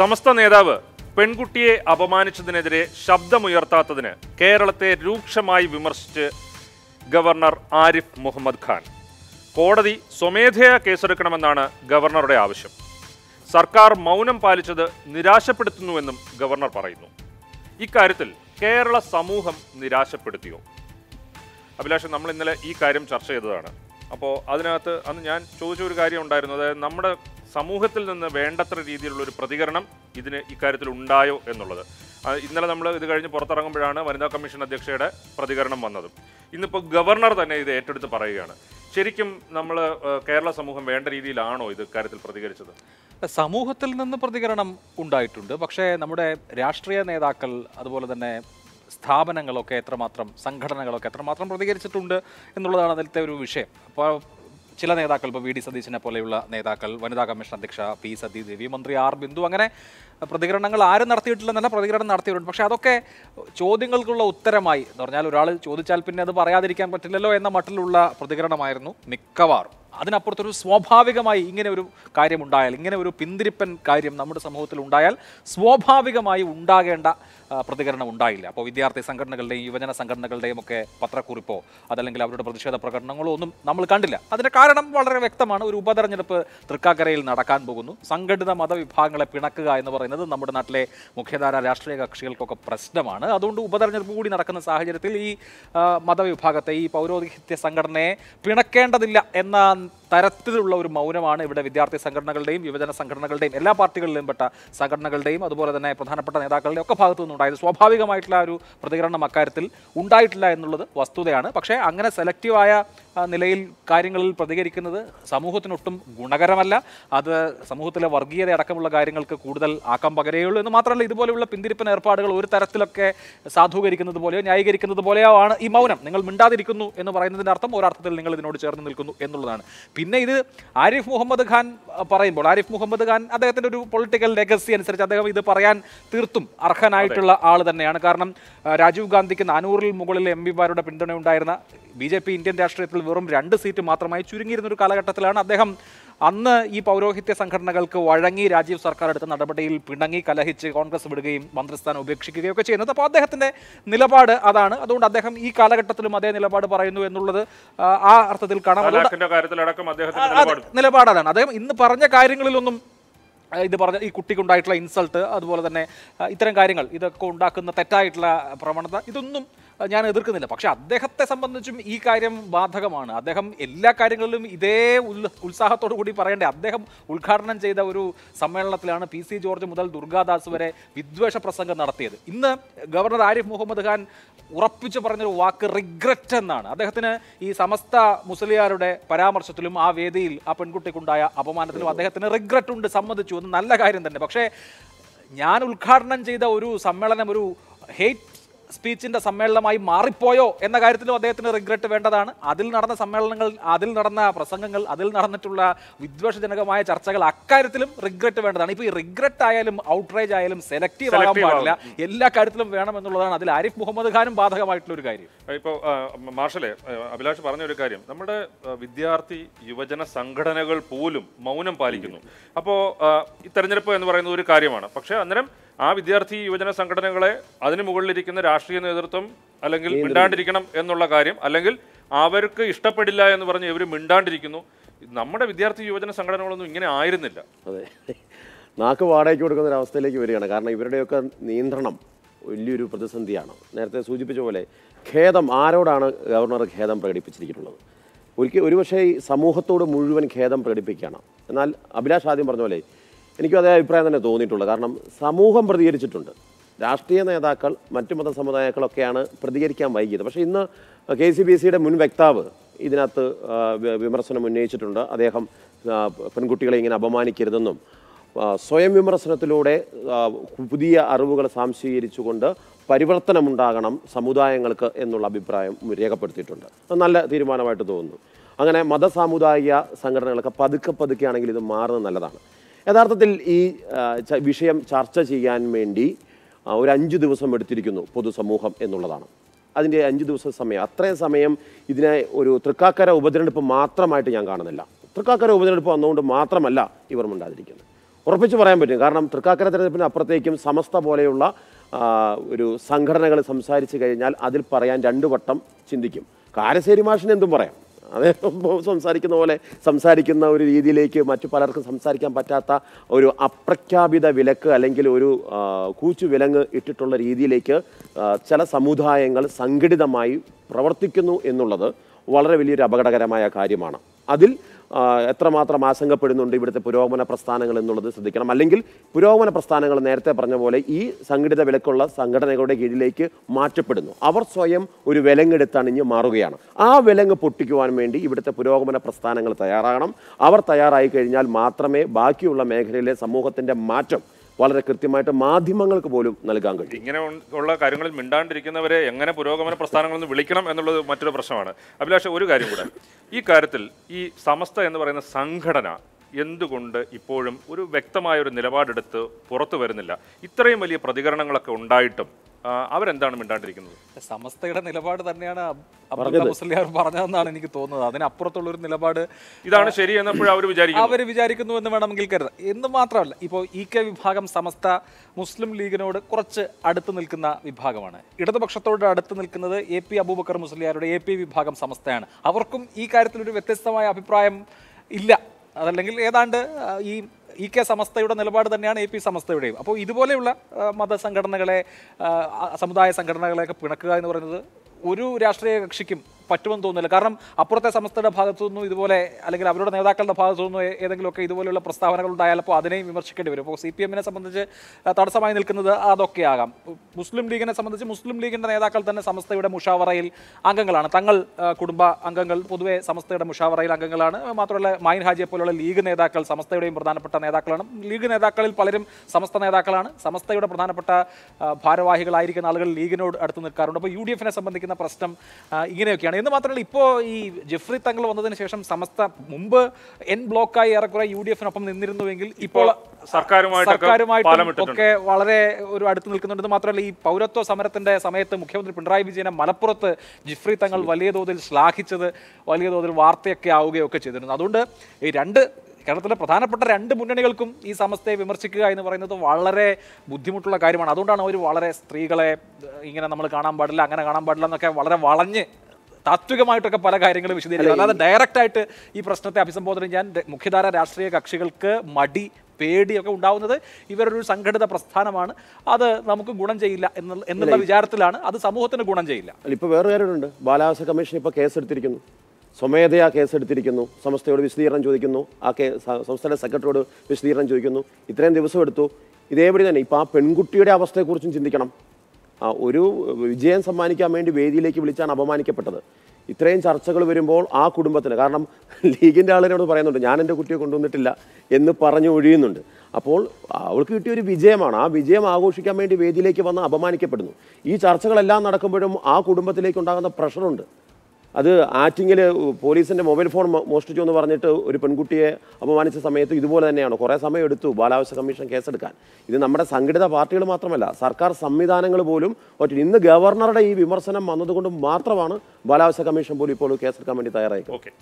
സമസ്ത നേതാവ് പെൺകുട്ടിയെ അപമാനിച്ചതിനെതിരെ ശബ്ദമുയർത്താത്തതിന് കേരളത്തെ രൂക്ഷമായി വിമർശിച്ച് ഗവർണർ ആരിഫ് മുഹമ്മദ് ഖാൻ കോടതി സ്വമേധയാ കേസെടുക്കണമെന്നാണ് ഗവർണറുടെ ആവശ്യം സർക്കാർ മൗനം പാലിച്ചത് നിരാശപ്പെടുത്തുന്നുവെന്നും ഗവർണർ പറയുന്നു ഇക്കാര്യത്തിൽ കേരള സമൂഹം നിരാശപ്പെടുത്തിയോ അഭിലാഷ് നമ്മൾ ഇന്നലെ ഈ കാര്യം ചർച്ച ചെയ്തതാണ് അപ്പോൾ അതിനകത്ത് അന്ന് ഞാൻ ചോദിച്ച ഒരു കാര്യം ഉണ്ടായിരുന്നു അതായത് നമ്മുടെ സമൂഹത്തിൽ നിന്ന് വേണ്ടത്ര രീതിയിലുള്ള ഒരു പ്രതികരണം ഇതിന് ഇക്കാര്യത്തിൽ ഉണ്ടായോ എന്നുള്ളത് ഇന്നലെ നമ്മൾ ഇത് കഴിഞ്ഞ് പുറത്തിറങ്ങുമ്പോഴാണ് വനിതാ കമ്മീഷൻ അധ്യക്ഷയുടെ പ്രതികരണം വന്നതും ഇന്നിപ്പോൾ ഗവർണർ തന്നെ ഇത് ഏറ്റെടുത്ത് പറയുകയാണ് ശരിക്കും നമ്മൾ കേരള സമൂഹം വേണ്ട രീതിയിലാണോ ഇത് കാര്യത്തിൽ പ്രതികരിച്ചത് സമൂഹത്തിൽ നിന്ന് പ്രതികരണം ഉണ്ടായിട്ടുണ്ട് പക്ഷേ നമ്മുടെ രാഷ്ട്രീയ നേതാക്കൾ അതുപോലെ തന്നെ സ്ഥാപനങ്ങളൊക്കെ എത്രമാത്രം സംഘടനകളൊക്കെ എത്രമാത്രം പ്രതികരിച്ചിട്ടുണ്ട് എന്നുള്ളതാണ് അതിലത്തെ ഒരു വിഷയം അപ്പോൾ ചില നേതാക്കൾ ഇപ്പോൾ വി ഡി സതീശനെ പോലെയുള്ള നേതാക്കൾ വനിതാ കമ്മീഷൻ അധ്യക്ഷ പി സതീദേവി മന്ത്രി ആർ ബിന്ദു അങ്ങനെ പ്രതികരണങ്ങൾ ആരും നടത്തിയിട്ടില്ലെന്നല്ല പ്രതികരണം നടത്തിയിട്ടുണ്ട് പക്ഷേ അതൊക്കെ ചോദ്യങ്ങൾക്കുള്ള ഉത്തരമായി എന്ന് പറഞ്ഞാൽ ഒരാൾ ചോദിച്ചാൽ പിന്നെ അത് പറയാതിരിക്കാൻ പറ്റില്ലല്ലോ എന്ന മട്ടിലുള്ള പ്രതികരണമായിരുന്നു മിക്കവാറും അതിനപ്പുറത്തൊരു സ്വാഭാവികമായി ഇങ്ങനെ ഒരു കാര്യമുണ്ടായാൽ ഇങ്ങനെ ഒരു പിന്തിരിപ്പൻ കാര്യം നമ്മുടെ സമൂഹത്തിൽ ഉണ്ടായാൽ സ്വാഭാവികമായി ഉണ്ടാകേണ്ട പ്രതികരണം ഉണ്ടായില്ല അപ്പോൾ വിദ്യാർത്ഥി സംഘടനകളുടെയും യുവജന സംഘടനകളുടെയും ഒക്കെ പത്രക്കുറിപ്പോ അതല്ലെങ്കിൽ അവരുടെ പ്രതിഷേധ പ്രകടനങ്ങളോ ഒന്നും നമ്മൾ കണ്ടില്ല അതിൻ്റെ കാരണം വളരെ വ്യക്തമാണ് ഒരു ഉപതെരഞ്ഞെടുപ്പ് തൃക്കാക്കരയിൽ നടക്കാൻ പോകുന്നു സംഘടിത മതവിഭാഗങ്ങളെ പിണക്കുക എന്ന് പറയുന്നത് നമ്മുടെ നാട്ടിലെ മുഖ്യധാര രാഷ്ട്രീയ കക്ഷികൾക്കൊക്കെ പ്രശ്നമാണ് അതുകൊണ്ട് ഉപതെരഞ്ഞെടുപ്പ് കൂടി നടക്കുന്ന സാഹചര്യത്തിൽ ഈ മതവിഭാഗത്തെ ഈ പൗരോഹിത്യ സംഘടനയെ പിണക്കേണ്ടതില്ല എന്ന തരത്തിലുള്ള ഒരു മൗനമാണ് ഇവിടെ വിദ്യാർത്ഥി സംഘടനകളുടെയും യുവജന സംഘടനകളുടെയും എല്ലാ പാർട്ടികളിലും പെട്ട സംഘടനകളുടെയും അതുപോലെ തന്നെ പ്രധാനപ്പെട്ട നേതാക്കളുടെയും ഒക്കെ ഭാഗത്തു നിന്നുണ്ടായത് സ്വാഭാവികമായിട്ടുള്ള ഒരു പ്രതികരണം അക്കാര്യത്തിൽ ഉണ്ടായിട്ടില്ല എന്നുള്ളത് വസ്തുതയാണ് പക്ഷേ അങ്ങനെ സെലക്റ്റീവായ നിലയിൽ കാര്യങ്ങളിൽ പ്രതികരിക്കുന്നത് സമൂഹത്തിനൊട്ടും ഗുണകരമല്ല അത് സമൂഹത്തിലെ വർഗീയത അടക്കമുള്ള കാര്യങ്ങൾക്ക് കൂടുതൽ ആക്കം പകരുകയുള്ളൂ എന്ന് മാത്രമല്ല ഇതുപോലെയുള്ള പിന്തിരിപ്പൻ ഏർപ്പാടുകൾ ഒരു തരത്തിലൊക്കെ സാധൂകരിക്കുന്നത് പോലെയോ ന്യായീകരിക്കുന്നത് പോലെയോ ആണ് ഈ മൗനം നിങ്ങൾ മിണ്ടാതിരിക്കുന്നു എന്ന് പറയുന്നതിൻ്റെ അർത്ഥം ഒരർത്ഥത്തിൽ നിങ്ങൾ ഇതിനോട് ചേർന്ന് നിൽക്കുന്നു എന്നുള്ളതാണ് പിന്നെ ഇത് ആരിഫ് മുഹമ്മദ് ഖാൻ പറയുമ്പോൾ ആരിഫ് മുഹമ്മദ് ഖാൻ അദ്ദേഹത്തിൻ്റെ ഒരു പൊളിറ്റിക്കൽ ലെഗസി അനുസരിച്ച് അദ്ദേഹം ഇത് പറയാൻ തീർത്തും അർഹനായിട്ടുള്ള ആൾ തന്നെയാണ് കാരണം രാജീവ് ഗാന്ധിക്ക് നാനൂറിൽ മുകളിൽ എം പിമാരുടെ പിന്തുണ ഉണ്ടായിരുന്ന ബി ജെ പി ഇന്ത്യൻ രാഷ്ട്രീയത്തിൽ വെറും രണ്ട് സീറ്റ് മാത്രമായി ചുരുങ്ങിയിരുന്ന ഒരു കാലഘട്ടത്തിലാണ് അദ്ദേഹം അന്ന് ഈ പൗരോഹിത്യ സംഘടനകൾക്ക് വഴങ്ങി രാജീവ് സർക്കാർ എടുത്ത നടപടിയിൽ പിണങ്ങി കലഹിച്ച് കോൺഗ്രസ് വിടുകയും മന്ത്രിസ്ഥാനം ഉപേക്ഷിക്കുകയും ഒക്കെ ചെയ്യുന്നത് അപ്പോൾ അദ്ദേഹത്തിൻ്റെ നിലപാട് അതാണ് അതുകൊണ്ട് അദ്ദേഹം ഈ കാലഘട്ടത്തിലും അതേ നിലപാട് പറയുന്നു എന്നുള്ളത് ആ അർത്ഥത്തിൽ കാണാം നിലപാടാണ് അദ്ദേഹം ഇന്ന് പറഞ്ഞ കാര്യങ്ങളിലൊന്നും ഇത് പറഞ്ഞ ഈ കുട്ടിക്കുണ്ടായിട്ടുള്ള ഇൻസൾട്ട് അതുപോലെ തന്നെ ഇത്തരം കാര്യങ്ങൾ ഇതൊക്കെ ഉണ്ടാക്കുന്ന തെറ്റായിട്ടുള്ള പ്രവണത ഇതൊന്നും ഞാൻ എതിർക്കുന്നില്ല പക്ഷേ അദ്ദേഹത്തെ സംബന്ധിച്ചും ഈ കാര്യം ബാധകമാണ് അദ്ദേഹം എല്ലാ കാര്യങ്ങളിലും ഇതേ ഉത്സാഹത്തോടു കൂടി പറയേണ്ടത് അദ്ദേഹം ഉദ്ഘാടനം ചെയ്ത ഒരു സമ്മേളനത്തിലാണ് പി സി ജോർജ് മുതൽ ദുർഗാദാസ് വരെ വിദ്വേഷ പ്രസംഗം നടത്തിയത് ഇന്ന് ഗവർണർ ആരിഫ് മുഹമ്മദ് ഖാൻ ഉറപ്പിച്ചു പറഞ്ഞൊരു വാക്ക് റിഗ്രറ്റ് എന്നാണ് അദ്ദേഹത്തിന് ഈ സമസ്ത മുസ്ലിയാരുടെ പരാമർശത്തിലും ആ വേദിയിൽ ആ പെൺകുട്ടിക്കുണ്ടായ അപമാനത്തിലും അദ്ദേഹത്തിന് റിഗ്രറ്റ് ഉണ്ട് സമ്മതിച്ചു എന്ന് നല്ല കാര്യം തന്നെ പക്ഷേ ഞാൻ ഉദ്ഘാടനം ചെയ്ത ഒരു സമ്മേളനം ഒരു ഹേറ്റ് സ്പീച്ചിൻ്റെ സമ്മേളനമായി മാറിപ്പോയോ എന്ന കാര്യത്തിലും അദ്ദേഹത്തിന് റിഗ്രറ്റ് വേണ്ടതാണ് അതിൽ നടന്ന സമ്മേളനങ്ങൾ അതിൽ നടന്ന പ്രസംഗങ്ങൾ അതിൽ നടന്നിട്ടുള്ള വിദ്വേഷജനകമായ ചർച്ചകൾ അക്കാര്യത്തിലും റിഗ്രറ്റ് വേണ്ടതാണ് ഇപ്പോൾ ഈ റിഗ്രറ്റ് ആയാലും ഔട്ട്റേജ് ആയാലും സെലക്റ്റീവ് ആകാൻ പാടില്ല എല്ലാ കാര്യത്തിലും വേണം എന്നുള്ളതാണ് അതിൽ ആരിഫ് മുഹമ്മദ് ഖാനും ബാധകമായിട്ടുള്ള ഒരു കാര്യം ഇപ്പോൾ മാർഷലെ അഭിലാഷ് പറഞ്ഞ ഒരു കാര്യം നമ്മുടെ വിദ്യാർത്ഥി യുവജന സംഘടനകൾ പോലും മൗനം പാലിക്കുന്നു അപ്പോൾ ഈ തെരഞ്ഞെടുപ്പ് എന്ന് പറയുന്നത് ഒരു കാര്യമാണ് പക്ഷേ അന്നേരം ആ വിദ്യാർത്ഥി യുവജന സംഘടനകളെ അതിന് മുകളിലിരിക്കുന്ന രാഷ്ട്രീയ നേതൃത്വം അല്ലെങ്കിൽ മിണ്ടാണ്ടിരിക്കണം എന്നുള്ള കാര്യം അല്ലെങ്കിൽ അവർക്ക് ഇഷ്ടപ്പെടില്ല എന്ന് പറഞ്ഞ് ഇവർ മിണ്ടാണ്ടിരിക്കുന്നു നമ്മുടെ വിദ്യാർത്ഥി യുവജന സംഘടനകളൊന്നും ഇങ്ങനെ ആയിരുന്നില്ല അതെ നാക്ക് വാടകയ്ക്ക് കൊടുക്കുന്ന ഒരു അവസ്ഥയിലേക്ക് വരികയാണ് കാരണം ഇവരുടെയൊക്കെ നിയന്ത്രണം വലിയൊരു പ്രതിസന്ധിയാണ് നേരത്തെ സൂചിപ്പിച്ച പോലെ ഖേദം ആരോടാണ് ഗവർണർ ഖേദം പ്രകടിപ്പിച്ചിരിക്കുന്നത് ഒരിക്കൽ ഈ സമൂഹത്തോട് മുഴുവൻ ഖേദം പ്രകടിപ്പിക്കുകയാണ് എന്നാൽ അഭിലാഷ് ആദ്യം പറഞ്ഞ പോലെ എനിക്കും അതേ അഭിപ്രായം തന്നെ തോന്നിയിട്ടുള്ളത് കാരണം സമൂഹം പ്രതികരിച്ചിട്ടുണ്ട് രാഷ്ട്രീയ നേതാക്കൾ മറ്റു മത സമുദായങ്ങളൊക്കെയാണ് പ്രതികരിക്കാൻ വൈകിയത് പക്ഷേ ഇന്ന് കെ സി ബി സിയുടെ മുൻ വക്താവ് ഇതിനകത്ത് വിമർശനം ഉന്നയിച്ചിട്ടുണ്ട് അദ്ദേഹം പെൺകുട്ടികളെ ഇങ്ങനെ അപമാനിക്കരുതെന്നും സ്വയം വിമർശനത്തിലൂടെ പുതിയ അറിവുകൾ സാംശീകരിച്ചുകൊണ്ട് പരിവർത്തനമുണ്ടാകണം സമുദായങ്ങൾക്ക് എന്നുള്ള അഭിപ്രായം രേഖപ്പെടുത്തിയിട്ടുണ്ട് നല്ല തീരുമാനമായിട്ട് തോന്നുന്നു അങ്ങനെ മതസാമുദായിക സംഘടനകളൊക്കെ പതുക്കെ പതുക്കെ ആണെങ്കിൽ ഇത് മാറുന്നത് നല്ലതാണ് യഥാർത്ഥത്തിൽ ഈ വിഷയം ചർച്ച ചെയ്യാൻ വേണ്ടി ഒരു അഞ്ച് ദിവസം എടുത്തിരിക്കുന്നു പൊതുസമൂഹം എന്നുള്ളതാണ് അതിൻ്റെ അഞ്ച് ദിവസ സമയം അത്രയും സമയം ഇതിനെ ഒരു തൃക്കാക്കര ഉപതെരഞ്ഞെടുപ്പ് മാത്രമായിട്ട് ഞാൻ കാണുന്നില്ല തൃക്കാക്കര ഉപതെരഞ്ഞെടുപ്പ് വന്നുകൊണ്ട് മാത്രമല്ല ഇവർ ഉണ്ടാതിരിക്കുന്നത് ഉറപ്പിച്ച് പറയാൻ പറ്റും കാരണം തൃക്കാക്കര തിരഞ്ഞെടുപ്പിന് അപ്പുറത്തേക്കും സമസ്ത പോലെയുള്ള ഒരു സംഘടനകൾ സംസാരിച്ച് കഴിഞ്ഞാൽ അതിൽ പറയാൻ രണ്ടു വട്ടം ചിന്തിക്കും കാരശ്ശേരി മാഷിന് എന്തും പറയാം അദ്ദേഹം സംസാരിക്കുന്ന പോലെ സംസാരിക്കുന്ന ഒരു രീതിയിലേക്ക് മറ്റു പലർക്കും സംസാരിക്കാൻ പറ്റാത്ത ഒരു അപ്രഖ്യാപിത വിലക്ക് അല്ലെങ്കിൽ ഒരു കൂച്ചു വിലങ്ങ് ഇട്ടിട്ടുള്ള രീതിയിലേക്ക് ചില സമുദായങ്ങൾ സംഘടിതമായി പ്രവർത്തിക്കുന്നു എന്നുള്ളത് വളരെ വലിയൊരു അപകടകരമായ കാര്യമാണ് അതിൽ എത്രമാത്രം ആശങ്കപ്പെടുന്നുണ്ട് ഇവിടുത്തെ പുരോഗമന പ്രസ്ഥാനങ്ങൾ എന്നുള്ളത് ശ്രദ്ധിക്കണം അല്ലെങ്കിൽ പുരോഗമന പ്രസ്ഥാനങ്ങൾ നേരത്തെ പറഞ്ഞ പോലെ ഈ സംഘടിത വിലക്കുള്ള സംഘടനകളുടെ കീഴിലേക്ക് മാറ്റപ്പെടുന്നു അവർ സ്വയം ഒരു വിലങ്ങെടുത്തണിഞ്ഞ് മാറുകയാണ് ആ വിലങ്ങ് പൊട്ടിക്കുവാൻ വേണ്ടി ഇവിടുത്തെ പുരോഗമന പ്രസ്ഥാനങ്ങൾ തയ്യാറാകണം അവർ തയ്യാറായി കഴിഞ്ഞാൽ മാത്രമേ ബാക്കിയുള്ള മേഖലയിലെ സമൂഹത്തിൻ്റെ മാറ്റം വളരെ കൃത്യമായിട്ട് മാധ്യമങ്ങൾക്ക് പോലും നൽകാൻ കഴിയും ഇങ്ങനെ ഉള്ള കാര്യങ്ങളിൽ മിണ്ടാണ്ടിരിക്കുന്നവരെ എങ്ങനെ പുരോഗമന പ്രസ്ഥാനങ്ങളെന്ന് വിളിക്കണം എന്നുള്ളത് മറ്റൊരു പ്രശ്നമാണ് അഭിലാഷ് ഒരു കാര്യം കൂടെ ഈ കാര്യത്തിൽ ഈ സമസ്ത എന്ന് പറയുന്ന സംഘടന എന്തുകൊണ്ട് ഇപ്പോഴും ഒരു വ്യക്തമായ ഒരു നിലപാടെടുത്ത് പുറത്തു വരുന്നില്ല ഇത്രയും വലിയ പ്രതികരണങ്ങളൊക്കെ ഉണ്ടായിട്ടും അവരെന്താണ് മിണ്ടാണ്ടിരിക്കുന്നത് സമസ്തയുടെ നിലപാട് തന്നെയാണ് മുസ്ലിയാർ പറഞ്ഞതെന്നാണ് എനിക്ക് തോന്നുന്നത് അതിനപ്പുറത്തുള്ള ഒരു നിലപാട് ഇതാണ് ശരി എന്നപ്പോഴും അവർ വിചാരിക്കുന്നു അവർ വിചാരിക്കുന്നു എന്ന് വേണമെങ്കിൽ കരുതാം എന്ന് മാത്രമല്ല ഇപ്പോൾ ഇ കെ വിഭാഗം സമസ്ത മുസ്ലിം ലീഗിനോട് കുറച്ച് അടുത്ത് നിൽക്കുന്ന വിഭാഗമാണ് ഇടതുപക്ഷത്തോട് അടുത്ത് നിൽക്കുന്നത് എ പി അബൂബക്കർ മുസ്ലിയാരുടെ എ പി വിഭാഗം സമസ്തയാണ് അവർക്കും ഈ കാര്യത്തിൽ ഒരു വ്യത്യസ്തമായ അഭിപ്രായം ഇല്ല അതല്ലെങ്കിൽ ഏതാണ്ട് ഈ ഇ കെ സമസ്തയുടെ നിലപാട് തന്നെയാണ് എ പി സമസ്തയുടെയും അപ്പോൾ ഇതുപോലെയുള്ള മതസംഘടനകളെ സമുദായ സംഘടനകളെയൊക്കെ പിണക്കുക എന്ന് പറയുന്നത് ഒരു രാഷ്ട്രീയ കക്ഷിക്കും പറ്റുമെന്ന് തോന്നുന്നില്ല കാരണം അപ്പുറത്തെ സമസ്തയുടെ ഭാഗത്തു നിന്നും ഇതുപോലെ അല്ലെങ്കിൽ അവരുടെ നേതാക്കളുടെ ഭാഗത്തു നിന്നും ഏതെങ്കിലുമൊക്കെ ഇതുപോലെയുള്ള പ്രസ്താവനകൾ ഉണ്ടായാലപ്പോൾ അതിനെയും വിമർശിക്കേണ്ടി വരും അപ്പോൾ സി പി എമ്മിനെ സംബന്ധിച്ച് തടസ്സമായി നിൽക്കുന്നത് അതൊക്കെ ആകാം മുസ്ലിം ലീഗിനെ സംബന്ധിച്ച് മുസ്ലിം ലീഗിൻ്റെ നേതാക്കൾ തന്നെ സംസ്ഥയുടെ മുഷാവറയിൽ അംഗങ്ങളാണ് തങ്ങൾ കുടുംബ അംഗങ്ങൾ പൊതുവെ സംസ്ഥയുടെ മുഷാവറയിൽ അംഗങ്ങളാണ് മാത്രമല്ല മൈൻ ഹാജിയെ പോലുള്ള ലീഗ് നേതാക്കൾ സമസ്തയുടെയും പ്രധാനപ്പെട്ട നേതാക്കളാണ് ലീഗ് നേതാക്കളിൽ പലരും സമസ്ത നേതാക്കളാണ് സമസ്തയുടെ പ്രധാനപ്പെട്ട ഭാരവാഹികളായിരിക്കുന്ന ആളുകൾ ലീഗിനോട് അടുത്ത് നിൽക്കാറുണ്ട് അപ്പോൾ യു ഡി എഫിനെ സംബന്ധിക്കുന്ന പ്രശ്നം ഇങ്ങനെയൊക്കെയാണ് എന്ന് മാത്രമല്ല ഇപ്പോൾ ഈ ജെഫ്രി തങ്ങൾ വന്നതിന് ശേഷം സമസ്ത മുമ്പ് എൻ ബ്ലോക്കായി ഏറെക്കുറെ യു ഡി എഫിനൊപ്പം നിന്നിരുന്നുവെങ്കിൽ ഇപ്പോൾ സർക്കാരുമായിട്ട് ഒക്കെ വളരെ ഒരു അടുത്ത് നിൽക്കുന്നുണ്ട് മാത്രമല്ല ഈ പൗരത്വ സമരത്തിന്റെ സമയത്ത് മുഖ്യമന്ത്രി പിണറായി വിജയനെ മലപ്പുറത്ത് ജിഫ്രി തങ്ങൾ വലിയ തോതിൽ ശ്ലാഘിച്ചത് വലിയ തോതിൽ വാർത്തയൊക്കെ ആവുകയൊക്കെ ചെയ്തിരുന്നു അതുകൊണ്ട് ഈ രണ്ട് കേരളത്തിലെ പ്രധാനപ്പെട്ട രണ്ട് മുന്നണികൾക്കും ഈ സമസ്തയെ വിമർശിക്കുക എന്ന് പറയുന്നത് വളരെ ബുദ്ധിമുട്ടുള്ള കാര്യമാണ് അതുകൊണ്ടാണ് അവർ വളരെ സ്ത്രീകളെ ഇങ്ങനെ നമ്മൾ കാണാൻ പാടില്ല അങ്ങനെ കാണാൻ പാടില്ല എന്നൊക്കെ വളരെ വളഞ്ഞ് താത്വികമായിട്ടൊക്കെ പല കാര്യങ്ങളും വിശദീകരിക്കും അല്ലാതെ ആയിട്ട് ഈ പ്രശ്നത്തെ അഭിസംബോധന ഞാൻ മുഖ്യധാര രാഷ്ട്രീയ കക്ഷികൾക്ക് മടി പേടിയൊക്കെ ഉണ്ടാവുന്നത് ഇവരൊരു സംഘടിത പ്രസ്ഥാനമാണ് അത് നമുക്ക് ഗുണം ചെയ്യില്ല എന്നുള്ള എന്നുള്ള വിചാരത്തിലാണ് അത് സമൂഹത്തിന് ഗുണം ചെയ്യില്ല ഇപ്പോൾ വേറെ കാര്യമുണ്ട് ബാലാവകാശ കമ്മീഷൻ ഇപ്പോൾ കേസെടുത്തിരിക്കുന്നു സ്വമേധയാ കേസെടുത്തിരിക്കുന്നു സംസ്ഥയോട് വിശദീകരണം ചോദിക്കുന്നു ആ കേ സംസ്ഥാന സെക്രട്ടറിയോട് വിശദീകരണം ചോദിക്കുന്നു ഇത്രയും ദിവസം എടുത്തു ഇതേപടി തന്നെ ഇപ്പോൾ ആ പെൺകുട്ടിയുടെ അവസ്ഥയെക്കുറിച്ചും ചിന്തിക്കണം ഒരു വിജയം സമ്മാനിക്കാൻ വേണ്ടി വേദിയിലേക്ക് വിളിച്ചാണ് അപമാനിക്കപ്പെട്ടത് ഇത്രയും ചർച്ചകൾ വരുമ്പോൾ ആ കുടുംബത്തിന് കാരണം ലീഗിൻ്റെ ആളിനോട് പറയുന്നുണ്ട് ഞാൻ എൻ്റെ കുട്ടിയെ കൊണ്ടുവന്നിട്ടില്ല എന്ന് പറഞ്ഞു ഒഴിയുന്നുണ്ട് അപ്പോൾ അവൾക്ക് കിട്ടിയ ഒരു വിജയമാണ് ആ വിജയം ആഘോഷിക്കാൻ വേണ്ടി വേദിയിലേക്ക് വന്ന് അപമാനിക്കപ്പെടുന്നു ഈ ചർച്ചകളെല്ലാം നടക്കുമ്പോഴും ആ കുടുംബത്തിലേക്ക് ഉണ്ടാകുന്ന പ്രഷറുണ്ട് അത് ആറ്റിങ്ങിൽ പോലീസിൻ്റെ മൊബൈൽ ഫോൺ മോഷ്ടിച്ചു എന്ന് പറഞ്ഞിട്ട് ഒരു പെൺകുട്ടിയെ അപമാനിച്ച സമയത്ത് ഇതുപോലെ തന്നെയാണ് കുറേ സമയം എടുത്തു ബാലാവകാശ കമ്മീഷൻ കേസെടുക്കാൻ ഇത് നമ്മുടെ സംഘടിത പാർട്ടികൾ മാത്രമല്ല സർക്കാർ സംവിധാനങ്ങൾ പോലും ഒറ്റ ഇന്ന് ഗവർണറുടെ ഈ വിമർശനം വന്നതുകൊണ്ട് മാത്രമാണ് ബാലാവകാശ കമ്മീഷൻ പോലും ഇപ്പോൾ കേസെടുക്കാൻ വേണ്ടി തയ്യാറായി